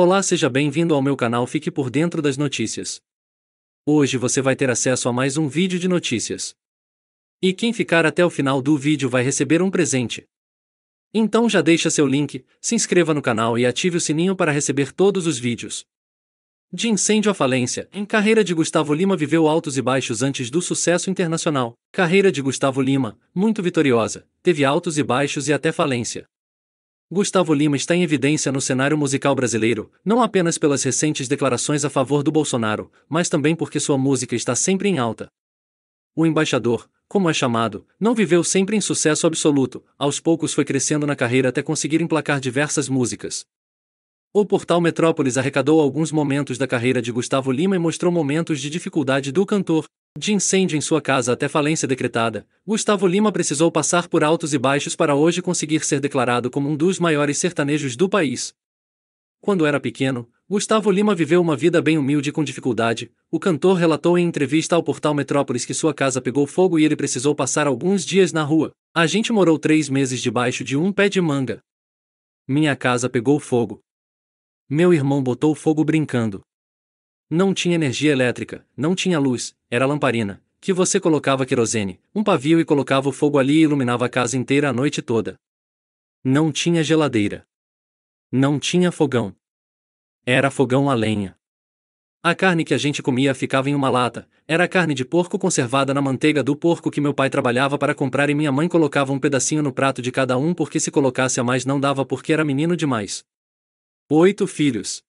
Olá, seja bem-vindo ao meu canal Fique por Dentro das Notícias. Hoje você vai ter acesso a mais um vídeo de notícias. E quem ficar até o final do vídeo vai receber um presente. Então já deixa seu link, se inscreva no canal e ative o sininho para receber todos os vídeos. De incêndio à falência, em carreira de Gustavo Lima viveu altos e baixos antes do sucesso internacional. Carreira de Gustavo Lima, muito vitoriosa, teve altos e baixos e até falência. Gustavo Lima está em evidência no cenário musical brasileiro, não apenas pelas recentes declarações a favor do Bolsonaro, mas também porque sua música está sempre em alta. O embaixador, como é chamado, não viveu sempre em sucesso absoluto, aos poucos foi crescendo na carreira até conseguir emplacar diversas músicas. O portal Metrópolis arrecadou alguns momentos da carreira de Gustavo Lima e mostrou momentos de dificuldade do cantor, de incêndio em sua casa até falência decretada, Gustavo Lima precisou passar por altos e baixos para hoje conseguir ser declarado como um dos maiores sertanejos do país. Quando era pequeno, Gustavo Lima viveu uma vida bem humilde e com dificuldade. O cantor relatou em entrevista ao portal Metrópolis que sua casa pegou fogo e ele precisou passar alguns dias na rua. A gente morou três meses debaixo de um pé de manga. Minha casa pegou fogo. Meu irmão botou fogo brincando. Não tinha energia elétrica, não tinha luz, era lamparina, que você colocava querosene, um pavio e colocava o fogo ali e iluminava a casa inteira a noite toda. Não tinha geladeira. Não tinha fogão. Era fogão a lenha. A carne que a gente comia ficava em uma lata, era a carne de porco conservada na manteiga do porco que meu pai trabalhava para comprar e minha mãe colocava um pedacinho no prato de cada um porque se colocasse a mais não dava porque era menino demais. Oito filhos.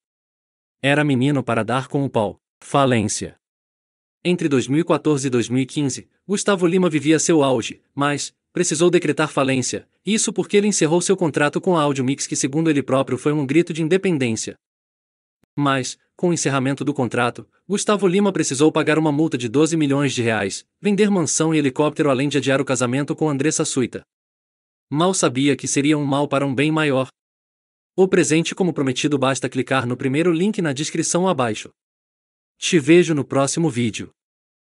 Era menino para dar com o pau. Falência. Entre 2014 e 2015, Gustavo Lima vivia seu auge, mas, precisou decretar falência, isso porque ele encerrou seu contrato com a Audiomix que segundo ele próprio foi um grito de independência. Mas, com o encerramento do contrato, Gustavo Lima precisou pagar uma multa de 12 milhões de reais, vender mansão e helicóptero além de adiar o casamento com Andressa Suita. Mal sabia que seria um mal para um bem maior, o presente como prometido basta clicar no primeiro link na descrição abaixo. Te vejo no próximo vídeo.